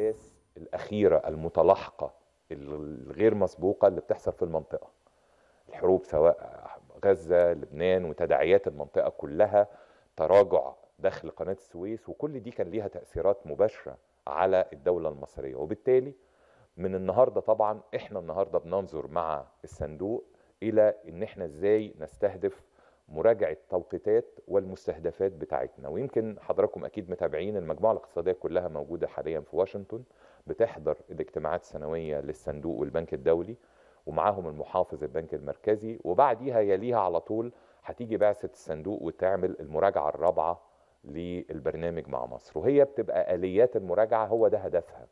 الاحداث الاخيره المتلاحقه الغير مسبوقه اللي بتحصل في المنطقه الحروب سواء غزه لبنان وتداعيات المنطقه كلها تراجع دخل قناه السويس وكل دي كان ليها تاثيرات مباشره على الدوله المصريه وبالتالي من النهارده طبعا احنا النهارده بننظر مع الصندوق الى ان احنا ازاي نستهدف مراجعه توقيتات والمستهدفات بتاعتنا ويمكن حضراتكم اكيد متابعين المجموعه الاقتصاديه كلها موجوده حاليا في واشنطن بتحضر الاجتماعات السنويه للصندوق والبنك الدولي ومعاهم المحافظ البنك المركزي وبعديها يليها على طول هتيجي بعثه الصندوق وتعمل المراجعه الرابعه للبرنامج مع مصر وهي بتبقى اليات المراجعه هو ده هدفها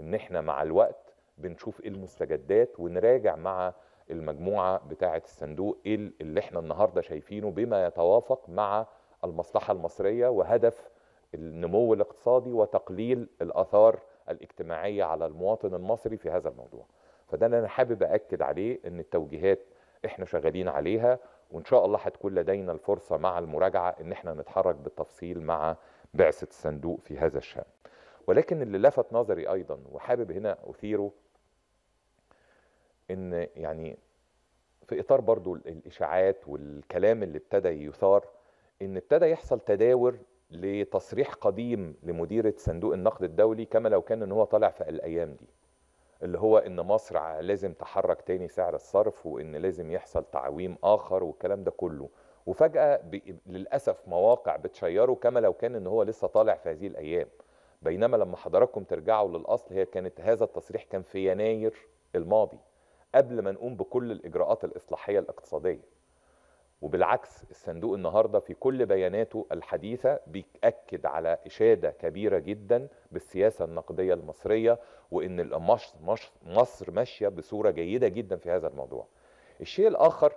ان احنا مع الوقت بنشوف ايه المستجدات ونراجع مع المجموعه بتاعه الصندوق اللي احنا النهارده شايفينه بما يتوافق مع المصلحه المصريه وهدف النمو الاقتصادي وتقليل الاثار الاجتماعيه على المواطن المصري في هذا الموضوع. فده اللي انا حابب اكد عليه ان التوجيهات احنا شغالين عليها وان شاء الله هتكون لدينا الفرصه مع المراجعه ان احنا نتحرك بالتفصيل مع بعثه الصندوق في هذا الشان. ولكن اللي لفت نظري ايضا وحابب هنا اثيره ان يعني في اطار برضو الاشاعات والكلام اللي ابتدى يثار ان ابتدى يحصل تداور لتصريح قديم لمديره صندوق النقد الدولي كما لو كان ان هو طالع في الايام دي اللي هو ان مصر لازم تحرك تاني سعر الصرف وان لازم يحصل تعويم اخر والكلام ده كله وفجاه للاسف مواقع بتشيره كما لو كان ان هو لسه طالع في هذه الايام بينما لما حضراتكم ترجعوا للاصل هي كانت هذا التصريح كان في يناير الماضي قبل ما نقوم بكل الإجراءات الإصلاحية الاقتصادية وبالعكس الصندوق النهاردة في كل بياناته الحديثة بيأكد على إشادة كبيرة جدا بالسياسة النقدية المصرية وإن مصر ماشية بصورة جيدة جدا في هذا الموضوع الشيء الآخر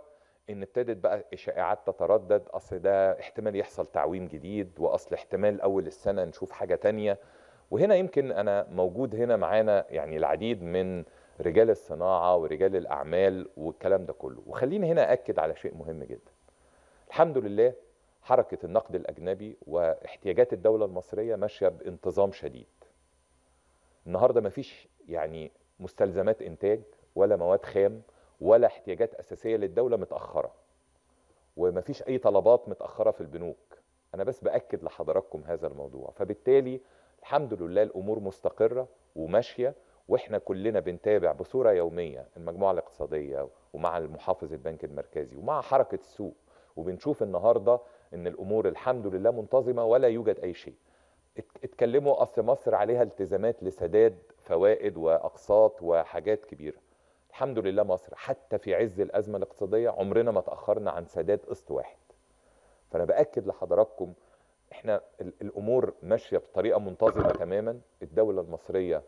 ان ابتدت بقى اشاعات تتردد اصل ده احتمال يحصل تعويم جديد واصل احتمال اول السنه نشوف حاجه تانية وهنا يمكن انا موجود هنا معانا يعني العديد من رجال الصناعه ورجال الاعمال والكلام ده كله وخليني هنا اكد على شيء مهم جدا الحمد لله حركه النقد الاجنبي واحتياجات الدوله المصريه ماشيه بانتظام شديد النهارده مفيش يعني مستلزمات انتاج ولا مواد خام ولا احتياجات اساسيه للدوله متاخره ومفيش اي طلبات متاخره في البنوك انا بس باكد لحضراتكم هذا الموضوع فبالتالي الحمد لله الامور مستقره وماشيه واحنا كلنا بنتابع بصوره يوميه المجموعه الاقتصاديه ومع المحافظ البنك المركزي ومع حركه السوق وبنشوف النهارده ان الامور الحمد لله منتظمه ولا يوجد اي شيء اتكلموا اصل مصر عليها التزامات لسداد فوائد واقساط وحاجات كبيره الحمد لله مصر حتى في عز الازمه الاقتصاديه عمرنا ما تاخرنا عن سداد قسط واحد فانا باكد لحضراتكم احنا الامور ماشيه بطريقه منتظمه تماما الدوله المصريه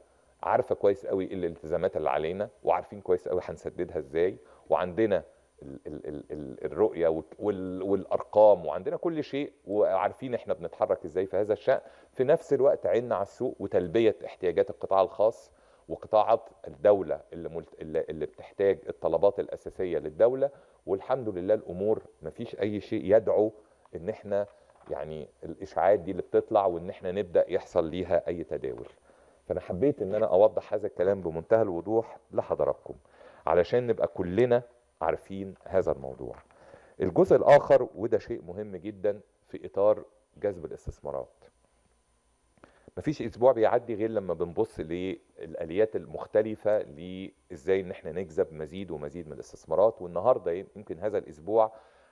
عارفه كويس قوي ايه الالتزامات اللي علينا وعارفين كويس قوي هنسددها ازاي وعندنا ال ال ال الرؤيه والارقام وعندنا كل شيء وعارفين احنا بنتحرك ازاي في هذا الشان في نفس الوقت عيننا على السوق وتلبيه احتياجات القطاع الخاص وقطاعات الدوله اللي, ملت... اللي بتحتاج الطلبات الاساسيه للدوله والحمد لله الامور ما فيش اي شيء يدعو ان احنا يعني الاشاعات دي اللي بتطلع وان احنا نبدا يحصل ليها اي تداول فانا حبيت ان انا اوضح هذا الكلام بمنتهى الوضوح لحضراتكم علشان نبقى كلنا عارفين هذا الموضوع الجزء الاخر وده شيء مهم جدا في اطار جذب الاستثمارات مفيش اسبوع بيعدي غير لما بنبص للاليات المختلفه لازاي ان احنا نجذب مزيد ومزيد من الاستثمارات والنهارده يمكن هذا الاسبوع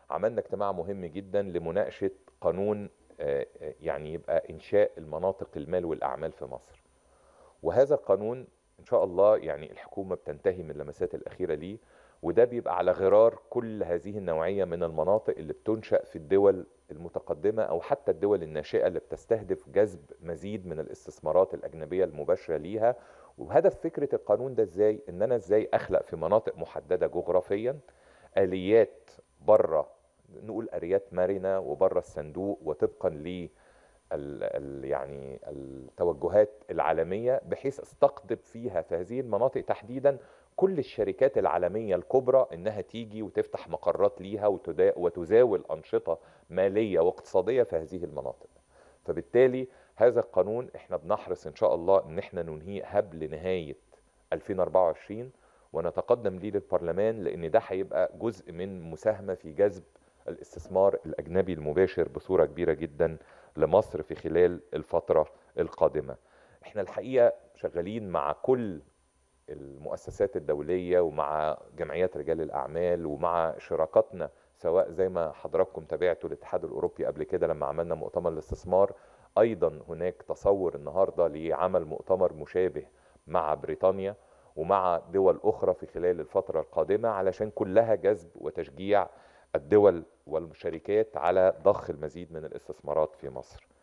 عملنا اجتماع مهم جدا لمناقشه قانون آه، آه، يعني يبقى انشاء المناطق المال والاعمال في مصر وهذا القانون ان شاء الله يعني الحكومه بتنتهي من اللمسات الاخيره ليه وده بيبقى على غرار كل هذه النوعيه من المناطق اللي بتنشا في الدول المتقدمه او حتى الدول الناشئه اللي بتستهدف جذب مزيد من الاستثمارات الاجنبيه المباشره ليها وهدف فكره القانون ده ازاي ان انا ازاي اخلق في مناطق محدده جغرافيا اليات بره نقول اريات مرنه وبره الصندوق وطبقا ليه ال ال يعني التوجهات العالميه بحيث استقطب فيها في هذه المناطق تحديدا كل الشركات العالميه الكبرى انها تيجي وتفتح مقرات ليها وتزاول انشطه ماليه واقتصاديه في هذه المناطق. فبالتالي هذا القانون احنا بنحرص ان شاء الله ان احنا ننهيه قبل نهايه 2024 ونتقدم ليه للبرلمان لان ده هيبقى جزء من مساهمه في جذب الاستثمار الاجنبي المباشر بصوره كبيره جدا لمصر في خلال الفترة القادمة احنا الحقيقة شغالين مع كل المؤسسات الدولية ومع جمعيات رجال الأعمال ومع شراكاتنا سواء زي ما حضراتكم تابعتوا الاتحاد الأوروبي قبل كده لما عملنا مؤتمر الاستثمار أيضا هناك تصور النهاردة لعمل مؤتمر مشابه مع بريطانيا ومع دول أخرى في خلال الفترة القادمة علشان كلها جذب وتشجيع الدول والشركات على ضخ المزيد من الاستثمارات في مصر